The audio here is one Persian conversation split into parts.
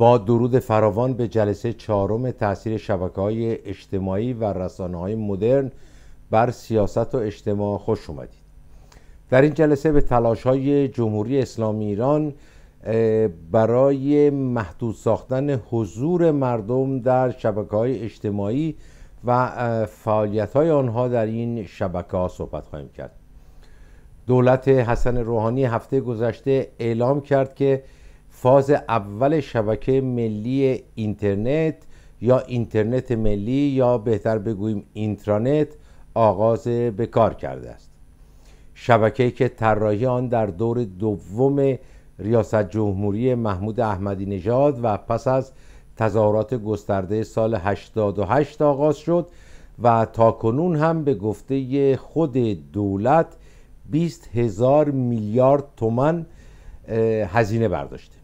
با درود فراوان به جلسه چهارم تاثیر شبکه های اجتماعی و رسانه های مدرن بر سیاست و اجتماع خوش اومدید در این جلسه به تلاش های جمهوری اسلامی ایران برای محدود ساختن حضور مردم در شبکه های اجتماعی و فعالیت های آنها در این شبکه ها صحبت خواهیم کرد دولت حسن روحانی هفته گذشته اعلام کرد که فاز اول شبکه ملی اینترنت یا اینترنت ملی یا بهتر بگوییم اینترانت آغاز به کار کرده است شبکه که طراحی آن در دور دوم ریاست جمهوری محمود احمدی نژاد و پس از تظاهرات گسترده سال 88 آغاز شد و تا کنون هم به گفته خود دولت 20 هزار میلیارد تومن هزینه برداشته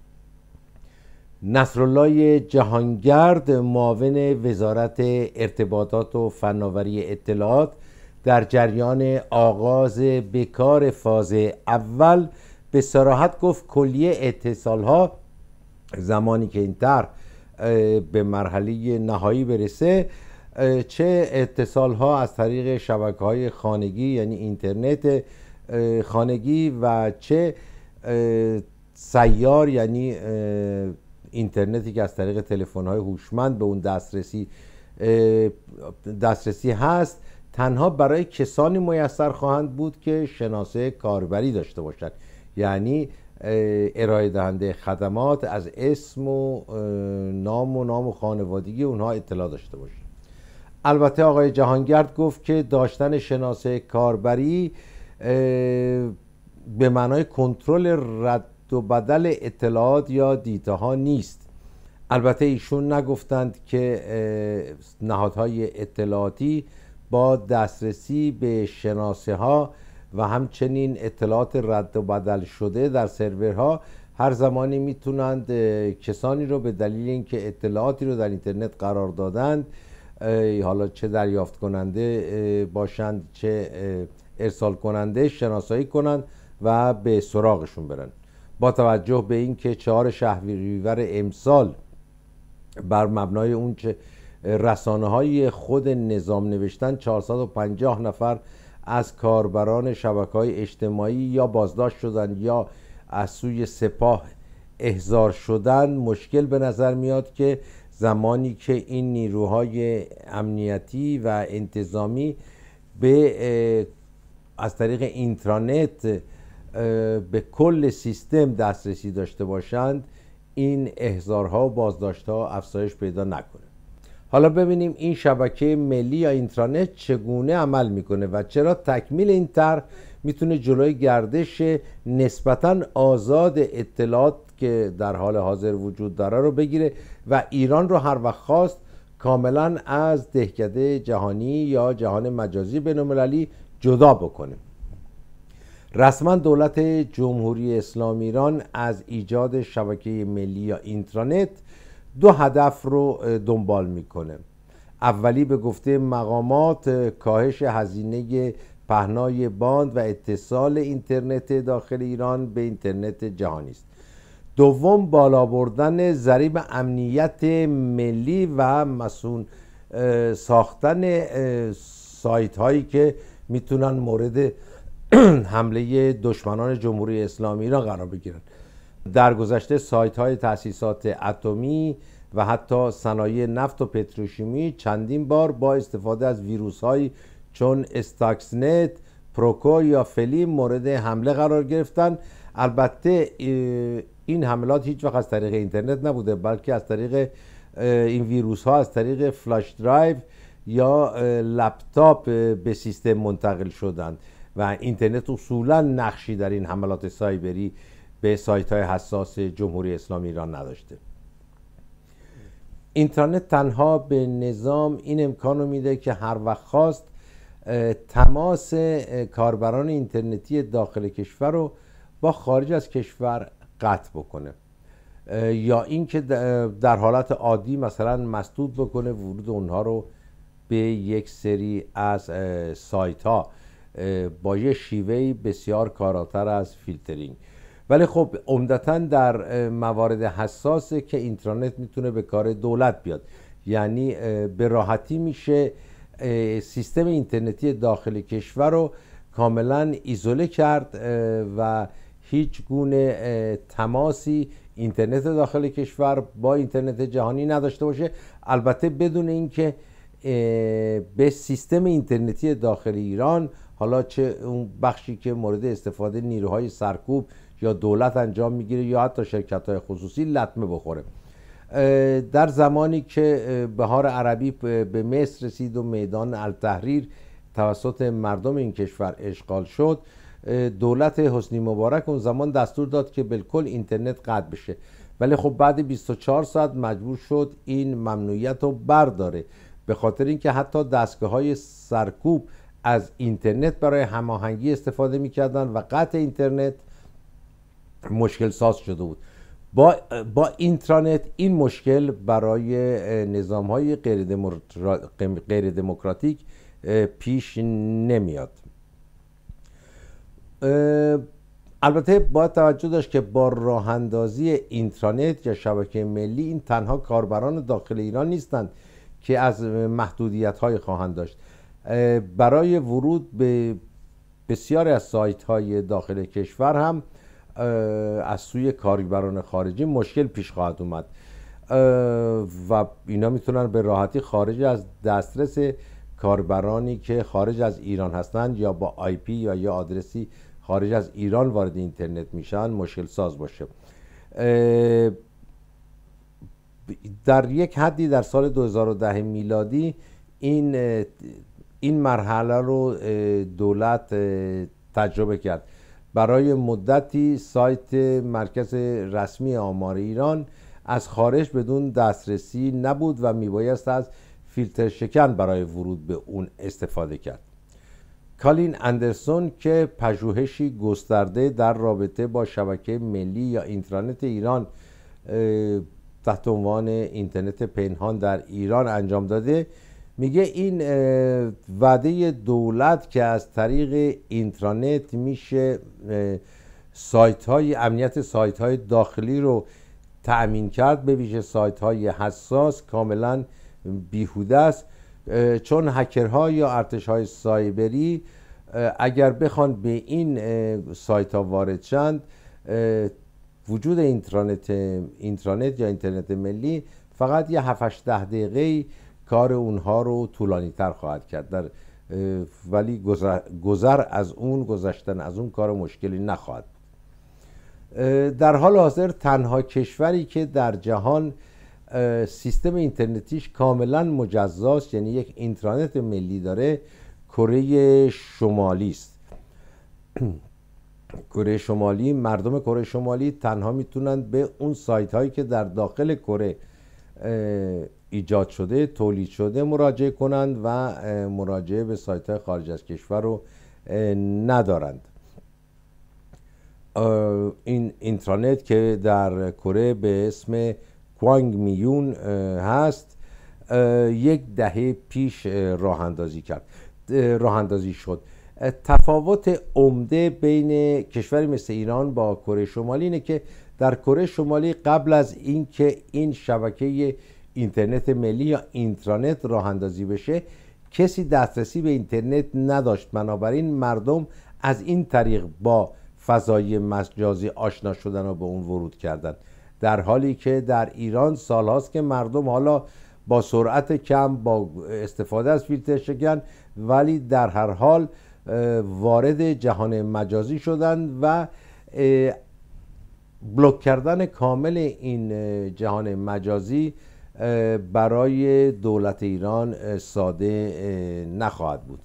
نصرالله جهانگرد معاون وزارت ارتباطات و فناوری اطلاعات در جریان آغاز بکار فاز اول به سراحت گفت کلیه اتصال ها زمانی که این طرح به مرحله نهایی برسه چه اتصال ها از طریق شبکه های خانگی یعنی اینترنت خانگی و چه سیار یعنی اینترنتی که از طریق تلفن‌های هوشمند به اون دسترسی دسترسی هست تنها برای کسانی میسر خواهند بود که شناسه کاربری داشته باشند یعنی ارائه دهنده خدمات از اسم و نام و نام و خانوادگی اونها اطلاع داشته باشد البته آقای جهانگرد گفت که داشتن شناسه کاربری به معنای کنترل رد دو بدل اطلاعات یا دیتاها نیست البته ایشون نگفتند که نهادهای اطلاعاتی با دسترسی به شناسه ها و همچنین اطلاعات رد و بدل شده در سرورها هر زمانی میتونند کسانی رو به دلیل اینکه اطلاعاتی رو در اینترنت قرار دادند حالا چه دریافت کننده باشند چه ارسال کننده شناسایی کنند و به سراغشون برند با توجه به اینکه چهار شهریور امسال بر مبنای اون که رسانه های خود نظام نوشتن 450 نفر از کاربران شبکه های اجتماعی یا بازداشت شدن یا از سوی سپاه احضار شدن مشکل به نظر میاد که زمانی که این نیروهای امنیتی و انتظامی به از طریق اینترانت به کل سیستم دسترسی داشته باشند این احزارها و بازداشتها افزایش پیدا نکنه حالا ببینیم این شبکه ملی یا اینترنت چگونه عمل میکنه و چرا تکمیل این طرح میتونه جلوی گردش نسبتا آزاد اطلاعات که در حال حاضر وجود داره رو بگیره و ایران رو هر وقت خواست کاملا از دهکده جهانی یا جهان مجازی بینالمللی جدا بکنه رسما دولت جمهوری اسلامی ایران از ایجاد شبکه ملی یا اینترنت دو هدف رو دنبال میکنه اولی به گفته مقامات کاهش هزینه پهنای باند و اتصال اینترنت داخل ایران به اینترنت جهانی است دوم بالا بردن ضریب امنیت ملی و مسون ساختن سایت هایی که میتونن مورد حمله دشمنان جمهوری اسلامی ایران قرار بگیرند در گذشته سایت های تاسیسات اتمی و حتی صنایع نفت و پتروشیمی چندین بار با استفاده از ویروس های چون استاکسنت پروکو یا فلیم مورد حمله قرار گرفتن البته این حملات هیچ وقت از طریق اینترنت نبوده بلکه از طریق این ویروس ها از طریق فلاش درایو یا لپتاپ به سیستم منتقل شدند و اینترنت اصولا نقشی در این حملات سایبری به سایت های حساس جمهوری اسلامی ایران نداشته اینترنت تنها به نظام این امکان رو میده که هر وقت خواست تماس کاربران اینترنتی داخل کشور رو با خارج از کشور قطع بکنه یا اینکه در حالت عادی مثلا مسدود بکنه ورود اونها رو به یک سری از سایت ها با یه شیوهی بسیار کاراتر از فیلترینگ ولی خب عمدتا در موارد حساسه که اینترنت میتونه به کار دولت بیاد یعنی به راحتی میشه سیستم اینترنتی داخل کشور رو کاملا ایزوله کرد و هیچ گونه تماسی اینترنت داخل کشور با اینترنت جهانی نداشته باشه البته بدون اینکه به سیستم اینترنتی داخل ایران حالا چه اون بخشی که مورد استفاده نیروهای سرکوب یا دولت انجام میگیره یا حتی شرکت های خصوصی لطمه بخوره در زمانی که بهار عربی به مصر رسید و میدان التحریر توسط مردم این کشور اشغال شد دولت حسنی مبارک اون زمان دستور داد که بالکل اینترنت قطع بشه ولی خب بعد 24 ساعت مجبور شد این ممنوعیت رو برداره به خاطر اینکه حتی دستگاه های سرکوب از اینترنت برای هماهنگی استفاده میکردن و قطع اینترنت مشکل ساز شده بود با, با اینترانت این مشکل برای نظام های غیر دموکراتیک پیش نمیاد البته باید توجه داشت که با راه اندازی اینترانت یا شبکه ملی این تنها کاربران داخل ایران نیستند که از محدودیت های خواهند داشت برای ورود به بسیاری از سایت های داخل کشور هم از سوی کاربران خارجی مشکل پیش خواهد اومد و اینا میتونن به راحتی خارج از دسترس کاربرانی که خارج از ایران هستند یا با آی پی یا یه آدرسی خارج از ایران وارد اینترنت میشن مشکل ساز باشه در یک حدی در سال 2010 میلادی این این مرحله رو دولت تجربه کرد برای مدتی سایت مرکز رسمی آمار ایران از خارج بدون دسترسی نبود و میبایست از فیلتر شکن برای ورود به اون استفاده کرد کالین اندرسون که پژوهشی گسترده در رابطه با شبکه ملی یا اینترنت ایران تحت عنوان اینترنت پنهان در ایران انجام داده میگه این وعده دولت که از طریق اینترنت میشه سایت های امنیت سایت های داخلی رو تأمین کرد به ویژه سایت های حساس کاملا بیهوده است چون هکرها یا ارتش های سایبری اگر بخوان به این سایت ها وارد شند وجود اینترنت یا اینترنت ملی فقط یه 7 8 دقیقه کار اونها رو طولانی تر خواهد کرد در ولی گذر از اون گذشتن از اون کار مشکلی نخواهد در حال حاضر تنها کشوری که در جهان سیستم اینترنتیش کاملا مجزاست یعنی یک اینترنت ملی داره کره شمالی است کره شمالی مردم کره شمالی تنها میتونن به اون سایت هایی که در داخل کره ایجاد شده تولید شده مراجعه کنند و مراجعه به سایت خارج از کشور رو ندارند این اینترنت که در کره به اسم کوانگ میون هست یک دهه پیش راه اندازی کرد راه اندازی شد تفاوت عمده بین کشوری مثل ایران با کره شمالی اینه که در کره شمالی قبل از اینکه این شبکه اینترنت ملی یا اینترانت راه اندازی بشه کسی دسترسی به اینترنت نداشت بنابراین مردم از این طریق با فضای مجازی آشنا شدن و به اون ورود کردن در حالی که در ایران سالهاست که مردم حالا با سرعت کم با استفاده از فیلتر شکن ولی در هر حال وارد جهان مجازی شدن و بلوک کردن کامل این جهان مجازی برای دولت ایران ساده نخواهد بود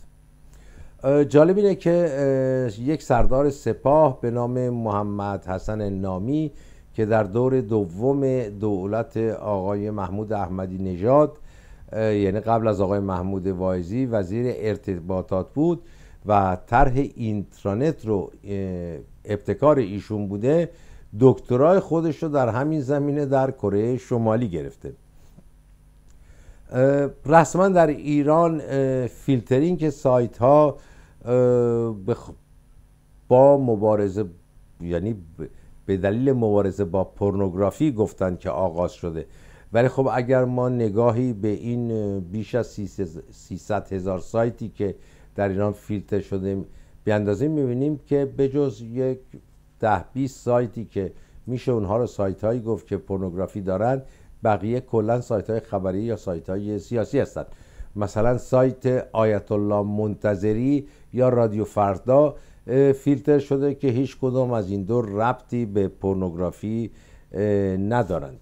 جالب اینه که یک سردار سپاه به نام محمد حسن نامی که در دور دوم دولت آقای محمود احمدی نژاد یعنی قبل از آقای محمود وایزی وزیر ارتباطات بود و طرح اینترنت رو ابتکار ایشون بوده دکترای خودش رو در همین زمینه در کره شمالی گرفته رسما در ایران فیلترینگ سایت ها با مبارزه یعنی به دلیل مبارزه با پورنوگرافی گفتن که آغاز شده ولی خب اگر ما نگاهی به این بیش از 300 هزار سایتی که در ایران فیلتر شده بیاندازیم میبینیم که جز یک ده 20 سایتی که میشه اونها رو سایت هایی گفت که پورنوگرافی دارند بقیه کلا سایت های خبری یا سایت های سیاسی هستند مثلا سایت آیت الله منتظری یا رادیو فردا فیلتر شده که هیچ کدوم از این دو ربطی به پورنوگرافی ندارند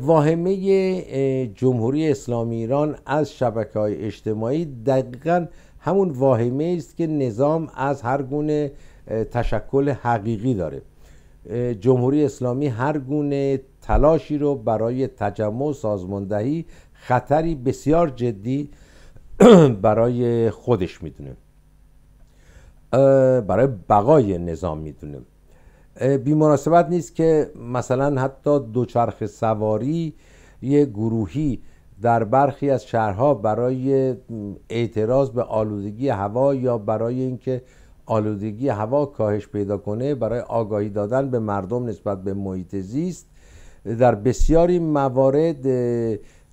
واهمه جمهوری اسلامی ایران از شبکه های اجتماعی دقیقا همون واهمه است که نظام از هر گونه تشکل حقیقی داره جمهوری اسلامی هر گونه تلاشی رو برای تجمع و سازماندهی خطری بسیار جدی برای خودش میدونه برای بقای نظام میدونه بی نیست که مثلا حتی دوچرخ سواری یه گروهی در برخی از شهرها برای اعتراض به آلودگی هوا یا برای اینکه آلودگی هوا کاهش پیدا کنه برای آگاهی دادن به مردم نسبت به محیط زیست در بسیاری موارد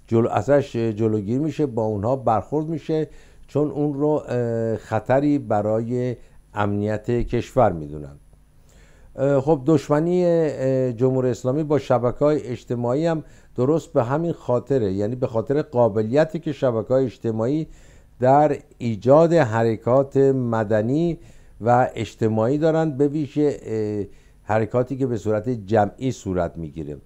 جل... ازش جلوگیری میشه با اونها برخورد میشه چون اون رو خطری برای امنیت کشور میدونن خب دشمنی جمهور اسلامی با شبکه های اجتماعی هم درست به همین خاطره یعنی به خاطر قابلیتی که شبکه های اجتماعی در ایجاد حرکات مدنی و اجتماعی دارند به ویژه حرکاتی که به صورت جمعی صورت میگیره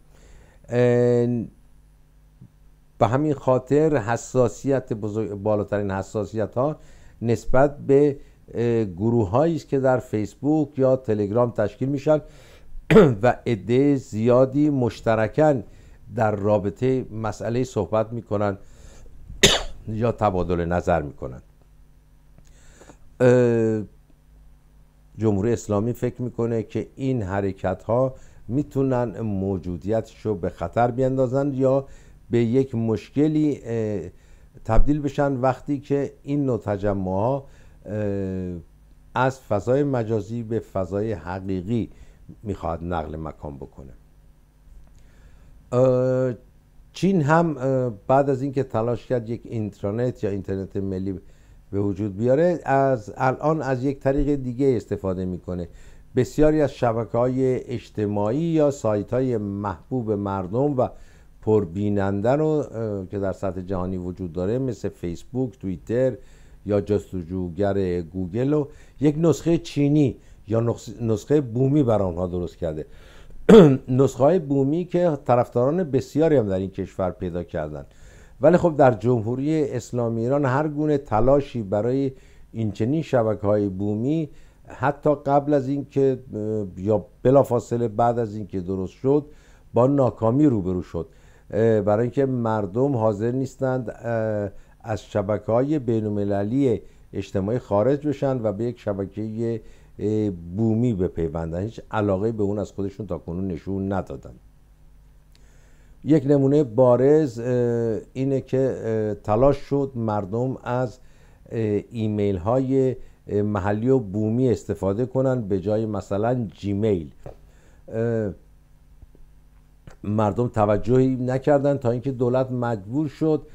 به همین خاطر حساسیت بزرگ، بالاترین حساسیت ها نسبت به گروه است که در فیسبوک یا تلگرام تشکیل میشن و عده زیادی مشترکن در رابطه مسئله صحبت میکنن یا تبادل نظر میکنن جمهوری اسلامی فکر میکنه که این حرکت ها میتونن موجودیتشو به خطر بیندازن یا به یک مشکلی تبدیل بشن وقتی که این نوع تجمع ها از فضای مجازی به فضای حقیقی میخواد نقل مکان بکنه چین هم بعد از اینکه تلاش کرد یک اینترنت یا اینترنت ملی به وجود بیاره از الان از یک طریق دیگه استفاده میکنه بسیاری از شبکه های اجتماعی یا سایت های محبوب مردم و پربیننده رو که در سطح جهانی وجود داره مثل فیسبوک، توییتر یا جستجوگر گوگل رو یک نسخه چینی یا نسخه بومی بر آنها درست کرده نسخه های بومی که طرفداران بسیاری هم در این کشور پیدا کردند ولی خب در جمهوری اسلامی ایران هر گونه تلاشی برای اینچنین شبکه های بومی حتی قبل از اینکه یا بلافاصله بعد از اینکه درست شد با ناکامی روبرو شد برای اینکه مردم حاضر نیستند از شبکه های بین اجتماعی خارج بشن و به یک شبکه بومی بپیوندند هیچ علاقه به اون از خودشون تا کنون نشون ندادند یک نمونه بارز اینه که تلاش شد مردم از ایمیل های محلی و بومی استفاده کنند به جای مثلا جیمیل مردم توجهی نکردن تا اینکه دولت مجبور شد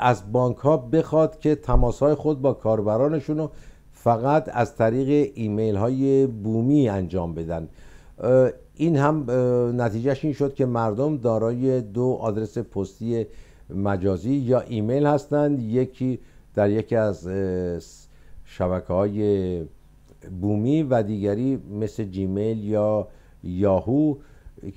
از بانک ها بخواد که تماس های خود با کاربرانشون رو فقط از طریق ایمیل های بومی انجام بدن این هم نتیجهش این شد که مردم دارای دو آدرس پستی مجازی یا ایمیل هستند یکی در یکی از شبکه های بومی و دیگری مثل جیمیل یا یاهو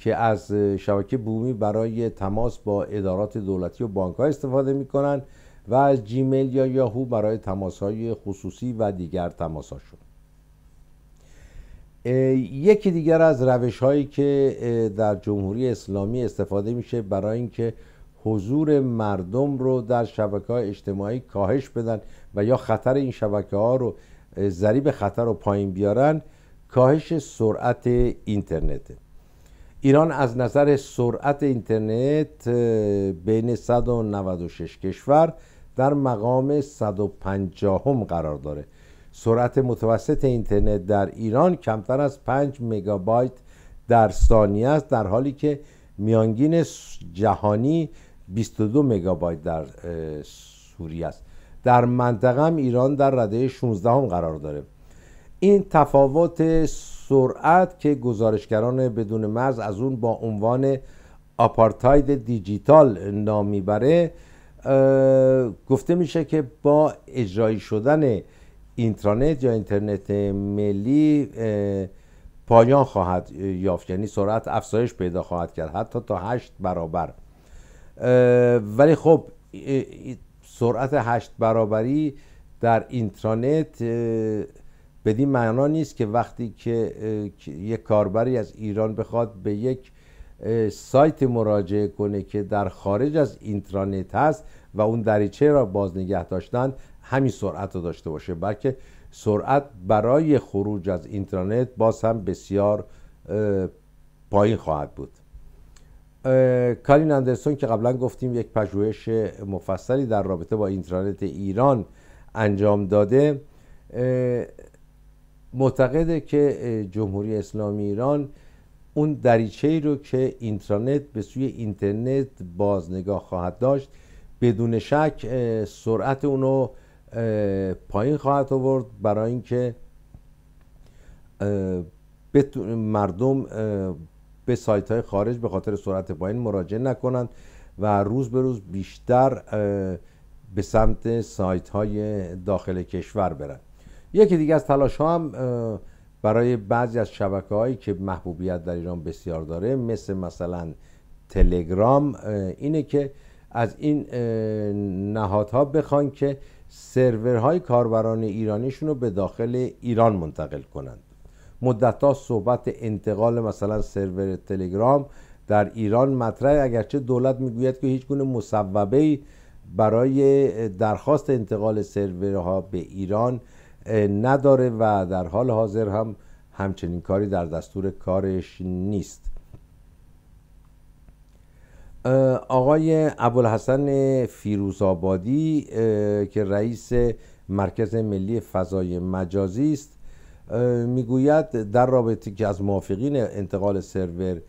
که از شبکه بومی برای تماس با ادارات دولتی و بانک ها استفاده می کنند و از جیمیل یا یاهو برای تماس های خصوصی و دیگر تماس هاشون یکی دیگر از روش هایی که در جمهوری اسلامی استفاده میشه برای اینکه حضور مردم رو در شبکه های اجتماعی کاهش بدن و یا خطر این شبکه ها رو ضریب خطر رو پایین بیارن کاهش سرعت اینترنته ایران از نظر سرعت اینترنت بین 196 کشور در مقام 150 هم قرار داره سرعت متوسط اینترنت در ایران کمتر از 5 مگابایت در ثانیه است در حالی که میانگین جهانی 22 مگابایت در سوریه است در منطقه هم ایران در رده 16 هم قرار داره این تفاوت سرعت که گزارشگران بدون مرز از اون با عنوان آپارتاید دیجیتال نام میبره گفته میشه که با اجرایی شدن اینترنت یا اینترنت ملی پایان خواهد یافت یعنی سرعت افزایش پیدا خواهد کرد حتی تا هشت برابر ولی خب سرعت هشت برابری در اینترنت بدین معنا نیست که وقتی که یک کاربری از ایران بخواد به یک سایت مراجعه کنه که در خارج از اینترنت هست و اون دریچه را باز نگه داشتن همین سرعت رو داشته باشه بلکه سرعت برای خروج از اینترنت باز هم بسیار پایین خواهد بود کالین اندرسون که قبلا گفتیم یک پژوهش مفصلی در رابطه با اینترنت ایران انجام داده معتقده که جمهوری اسلامی ایران اون دریچه ای رو که اینترنت به سوی اینترنت باز نگاه خواهد داشت بدون شک سرعت اونو پایین خواهد آورد برای اینکه مردم به سایت های خارج به خاطر سرعت پایین مراجعه نکنند و روز به روز بیشتر به سمت سایت های داخل کشور برند یکی دیگه از تلاش ها هم برای بعضی از شبکه هایی که محبوبیت در ایران بسیار داره مثل مثلا تلگرام اینه که از این نهادها بخوان که سرورهای کاربران ایرانیشون رو به داخل ایران منتقل کنند ها صحبت انتقال مثلا سرور تلگرام در ایران مطرح اگرچه دولت میگوید که هیچ گونه ای برای درخواست انتقال سرورها به ایران نداره و در حال حاضر هم همچنین کاری در دستور کارش نیست آقای ابوالحسن فیروزآبادی که رئیس مرکز ملی فضای مجازی است میگوید در رابطه که از موافقین انتقال سرور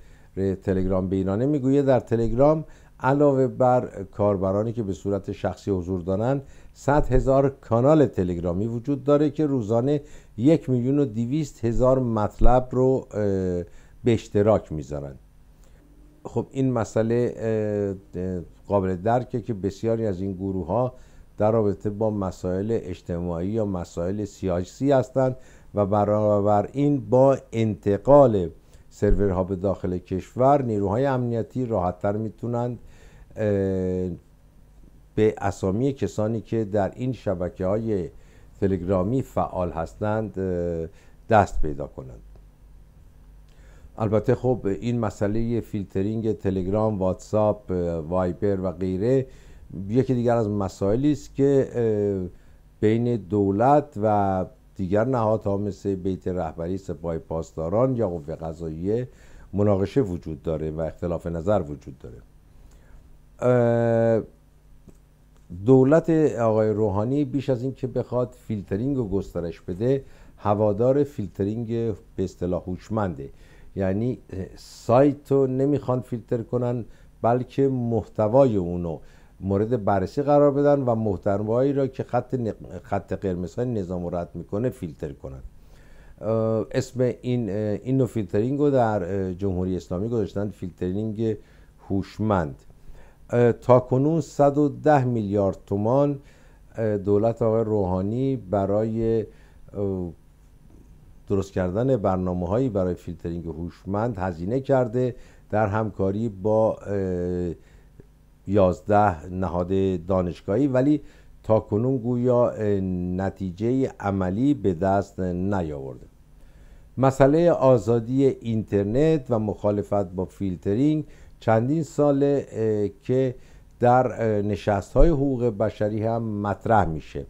تلگرام به ایرانه میگوید در تلگرام علاوه بر کاربرانی که به صورت شخصی حضور دارند 100 هزار کانال تلگرامی وجود داره که روزانه یک میلیون و دیویست هزار مطلب رو به اشتراک میذارند خب این مسئله قابل درکه که بسیاری از این گروه ها در رابطه با مسائل اجتماعی یا مسائل سیاسی هستند و برابر این با انتقال سرورها به داخل کشور نیروهای امنیتی راحتتر میتونند به اسامی کسانی که در این شبکه های تلگرامی فعال هستند دست پیدا کنند البته خب این مسئله فیلترینگ تلگرام واتساپ وایبر و غیره یکی دیگر از مسائلی است که بین دولت و دیگر نهادها مثل بیت رهبری سپاه پاسداران یا قوه قضاییه مناقشه وجود داره و اختلاف نظر وجود داره دولت آقای روحانی بیش از اینکه بخواد فیلترینگ رو گسترش بده هوادار فیلترینگ به اصطلاح هوشمنده یعنی سایت رو نمیخوان فیلتر کنن بلکه محتوای اونو مورد بررسی قرار بدن و محتوایی را که خط, نق... خط قرمز های نظام رد میکنه فیلتر کنن اسم این اینو فیلترینگ رو در جمهوری اسلامی گذاشتن فیلترینگ هوشمند تا کنون 110 میلیارد تومان دولت آقای روحانی برای درست کردن برنامه هایی برای فیلترینگ هوشمند هزینه کرده در همکاری با 11 نهاد دانشگاهی ولی تا کنون گویا نتیجه عملی به دست نیاورده مسئله آزادی اینترنت و مخالفت با فیلترینگ چندین ساله که در نشست های حقوق بشری هم مطرح میشه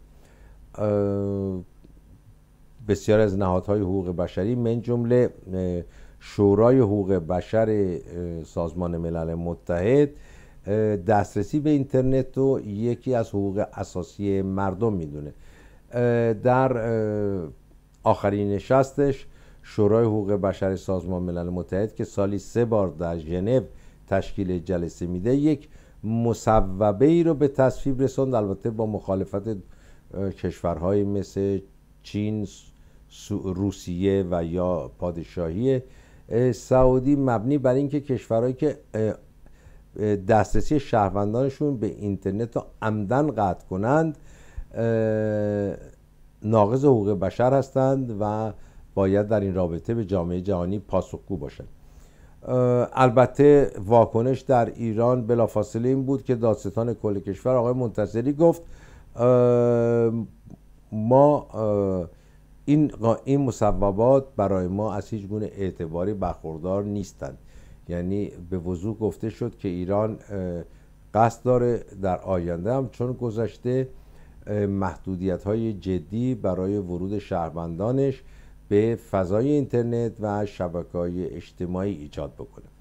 بسیار از نهادهای حقوق بشری من جمله شورای حقوق بشر سازمان ملل متحد دسترسی به اینترنت رو یکی از حقوق اساسی مردم میدونه در آخرین نشستش شورای حقوق بشر سازمان ملل متحد که سالی سه بار در ژنو تشکیل جلسه میده یک مصوبه ای رو به تصویب رساند البته با مخالفت کشورهای مثل چین روسیه و یا پادشاهی سعودی مبنی بر اینکه کشورهایی که دسترسی شهروندانشون به اینترنت رو عمدن قطع کنند ناقض حقوق بشر هستند و باید در این رابطه به جامعه جهانی پاسخگو باشند البته واکنش در ایران بلافاصله این بود که دادستان کل کشور آقای منتظری گفت ما این این مصوبات برای ما از هیچ گونه اعتباری برخوردار نیستند یعنی به وضوح گفته شد که ایران قصد داره در آینده هم چون گذشته محدودیت های جدی برای ورود شهروندانش به فضای اینترنت و شبکه های اجتماعی ایجاد بکنه